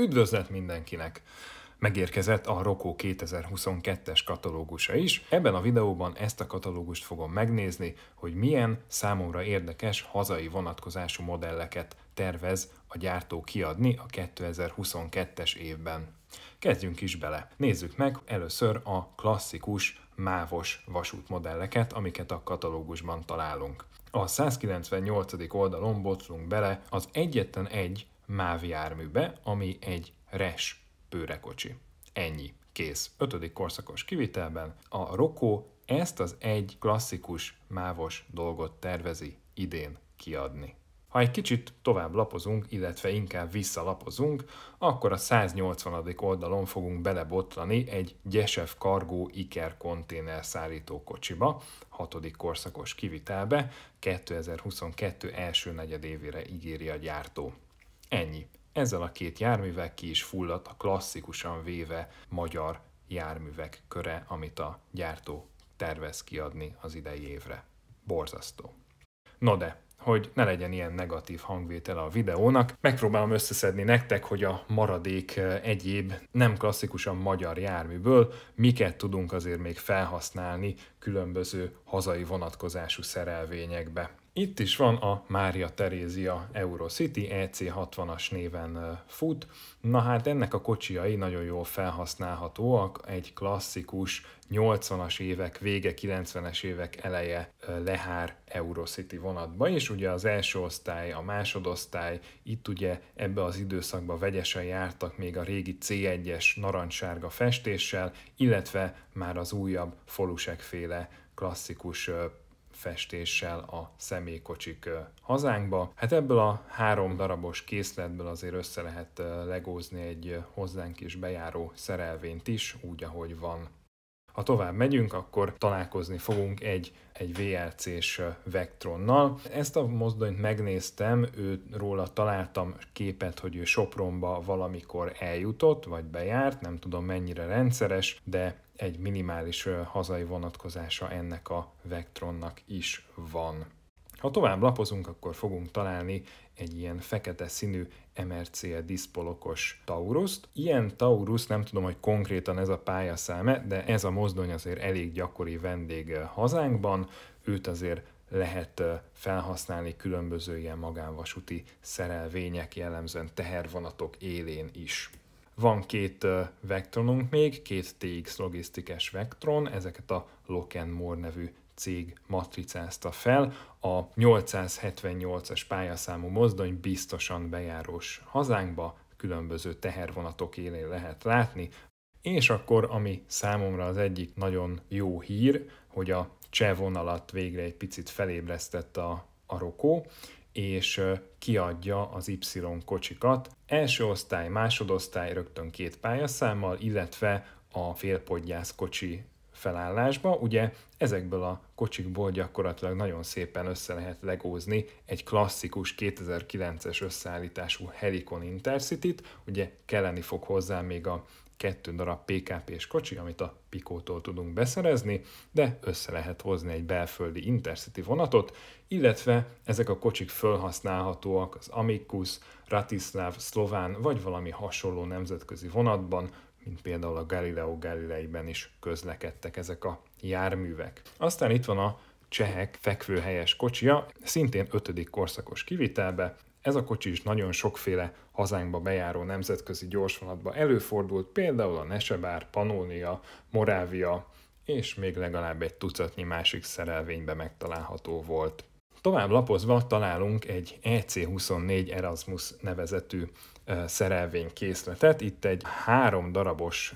Üdvözlet mindenkinek! Megérkezett a Rokó 2022-es katalógusa is. Ebben a videóban ezt a katalógust fogom megnézni, hogy milyen számomra érdekes hazai vonatkozású modelleket tervez a gyártó kiadni a 2022-es évben. Kezdjünk is bele. Nézzük meg először a klasszikus mávos vasútmodelleket, amiket a katalógusban találunk. A 198. oldalon botlunk bele az egyetlen egy MÁV járműbe, ami egy res pőrekocsi. Ennyi, kész. Ötödik korszakos kivitelben a Rokó ezt az egy klasszikus mávos dolgot tervezi idén kiadni. Ha egy kicsit tovább lapozunk, illetve inkább visszalapozunk, akkor a 180. oldalon fogunk belebotlani egy Gyesev Cargo Iker konténer szállító kocsiba, 6. korszakos kivitelbe, 2022 első negyedévére ígéri a gyártó. Ennyi. Ezzel a két járművel ki is fulladt a klasszikusan véve magyar járművek köre, amit a gyártó tervez kiadni az idei évre. Borzasztó. No de, hogy ne legyen ilyen negatív hangvétele a videónak, megpróbálom összeszedni nektek, hogy a maradék egyéb nem klasszikusan magyar járműből miket tudunk azért még felhasználni különböző hazai vonatkozású szerelvényekbe. Itt is van a Mária Terézia Eurocity, EC60-as néven fut. Na hát ennek a kocsiai nagyon jól felhasználhatóak, egy klasszikus 80-as évek vége, 90-es évek eleje lehár Eurocity vonatba, és ugye az első osztály, a másodosztály, itt ugye ebbe az időszakba vegyesen jártak még a régi C1-es narancssárga festéssel, illetve már az újabb folusekféle klasszikus festéssel a személykocsik hazánkba. Hát ebből a három darabos készletből azért össze lehet legózni egy hozzánk is bejáró szerelvényt is, úgy ahogy van. Ha tovább megyünk, akkor találkozni fogunk egy egy VLC-s Vectronnal. Ezt a mozdonyt megnéztem, ő róla találtam képet, hogy ő Sopronba valamikor eljutott, vagy bejárt, nem tudom mennyire rendszeres, de egy minimális hazai vonatkozása ennek a Vectronnak is van. Ha tovább lapozunk, akkor fogunk találni egy ilyen fekete színű MRC diszpolokos tauruszt. Ilyen taurus, nem tudom, hogy konkrétan ez a pálya száme, de ez a mozdony azért elég gyakori vendég eh, hazánkban, őt azért lehet eh, felhasználni különböző ilyen magánvasúti szerelvények, jellemzően tehervonatok élén is. Van két eh, vektronunk még, két TX logisztikes vektron, ezeket a Loken Moore nevű cég matricázta fel. A 878-as pályaszámú mozdony biztosan bejárós hazánkba, különböző tehervonatok élén lehet látni, és akkor, ami számomra az egyik nagyon jó hír, hogy a cseh vonalat végre egy picit felébresztett a, a Rokó, és kiadja az Y kocsikat. Első osztály, másodosztály rögtön két pályaszámmal, illetve a félpodgyász kocsi felállásba. Ugye ezekből a kocsikból gyakorlatilag nagyon szépen össze lehet legózni egy klasszikus 2009-es összeállítású Helicon Intercity-t. Ugye kelleni fog hozzá még a kettő darab PKP-s kocsi, amit a Pikótól tudunk beszerezni, de össze lehet hozni egy belföldi Intercity vonatot, illetve ezek a kocsik felhasználhatóak az Amicus, Ratislav, Szlován vagy valami hasonló nemzetközi vonatban, mint például a Galileo Galileiben is közlekedtek ezek a járművek. Aztán itt van a csehek fekvőhelyes kocsia, szintén 5. korszakos kivitelbe. Ez a kocsi is nagyon sokféle hazánkba bejáró nemzetközi gyorsvonatba előfordult, például a Nesebár, Panónia, Morávia, és még legalább egy tucatnyi másik szerelvénybe megtalálható volt. Tovább lapozva találunk egy EC24 Erasmus nevezetű szerelvénykészletet. készletet. Itt egy három darabos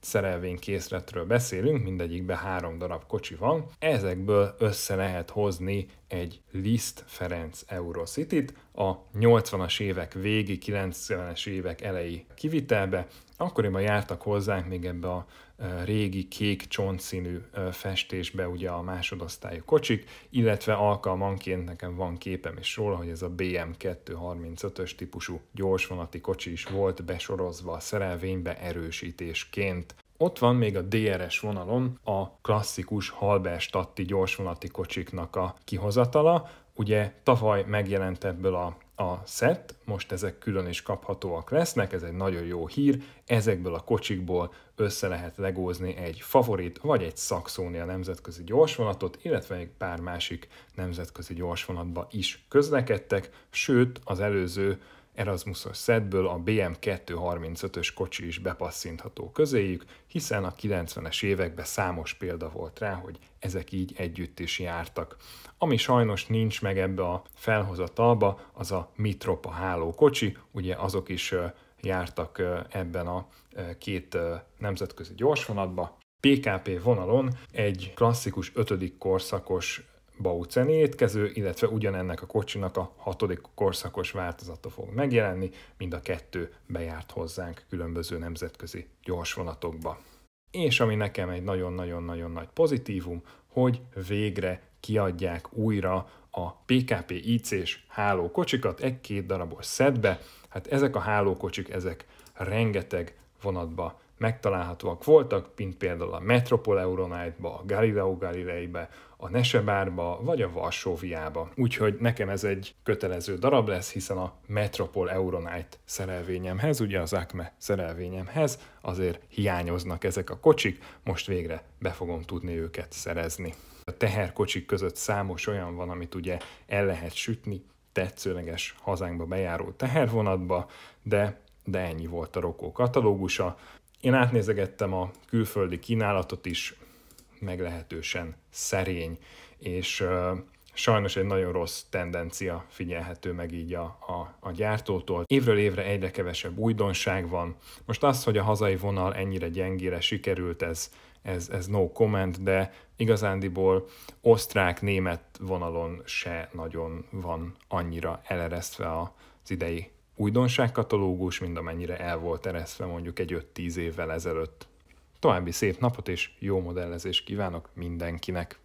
szerelvénykészletről készletről beszélünk, mindegyikben három darab kocsi van. Ezekből össze lehet hozni egy Liszt Ferenc Eurocityt a 80-as évek végi, 90-es évek elejé kivitelbe. Akkoriban jártak hozzánk még ebbe a régi kék csontszínű festésbe ugye a másodosztályú kocsik, illetve alkalmanként nekem van képem is róla, hogy ez a BM235-ös típusú gyorsvonat használati kocsi is volt besorozva a szerelvénybe erősítésként. Ott van még a DRS vonalon a klasszikus Halberstatti gyorsvonati kocsiknak a kihozatala. Ugye tavaly megjelent ebből a a szett, most ezek külön is kaphatóak lesznek, ez egy nagyon jó hír, ezekből a kocsikból össze lehet legózni egy favorit vagy egy szakszónia nemzetközi gyorsvonatot, illetve egy pár másik nemzetközi gyorsvonatba is közlekedtek, sőt az előző Erasmusos szedből a BM235-ös kocsi is bepasszintható közéjük, hiszen a 90-es években számos példa volt rá, hogy ezek így együtt is jártak. Ami sajnos nincs meg ebbe a felhozatalba, az a Mitropa hálókocsi, ugye azok is jártak ebben a két nemzetközi gyorsvonatba. PKP vonalon egy klasszikus ötödik korszakos Bauceni étkező, illetve ugyanennek a kocsinak a hatodik korszakos változata fog megjelenni, mind a kettő bejárt hozzánk különböző nemzetközi gyorsvonatokba. És ami nekem egy nagyon-nagyon-nagyon nagy pozitívum, hogy végre kiadják újra a PKP IC-s hálókocsikat egy-két darabos szedbe. Hát ezek a hálókocsik, ezek rengeteg vonatba megtalálhatóak voltak, mint például a Metropol Euronite-ba, a Galileo Galilei-be, a Nesebárba vagy a Varsóviába. Úgyhogy nekem ez egy kötelező darab lesz, hiszen a Metropol Euronite szerelvényemhez, ugye az Acme szerelvényemhez azért hiányoznak ezek a kocsik, most végre be fogom tudni őket szerezni. A teherkocsik között számos olyan van, amit ugye el lehet sütni, tetszőleges hazánkba bejáró tehervonatba, de de ennyi volt a Rokó katalógusa. Én átnézegettem a külföldi kínálatot is, meglehetősen szerény, és sajnos egy nagyon rossz tendencia figyelhető meg így a, a, a gyártótól. Évről évre egyre kevesebb újdonság van. Most az, hogy a hazai vonal ennyire gyengére sikerült, ez, ez, ez no comment, de igazándiból osztrák-német vonalon se nagyon van annyira eleresztve az idei újdonságkatalógus, mind amennyire el volt ereszve mondjuk egy 5-10 évvel ezelőtt. További szép napot és jó modellezést kívánok mindenkinek!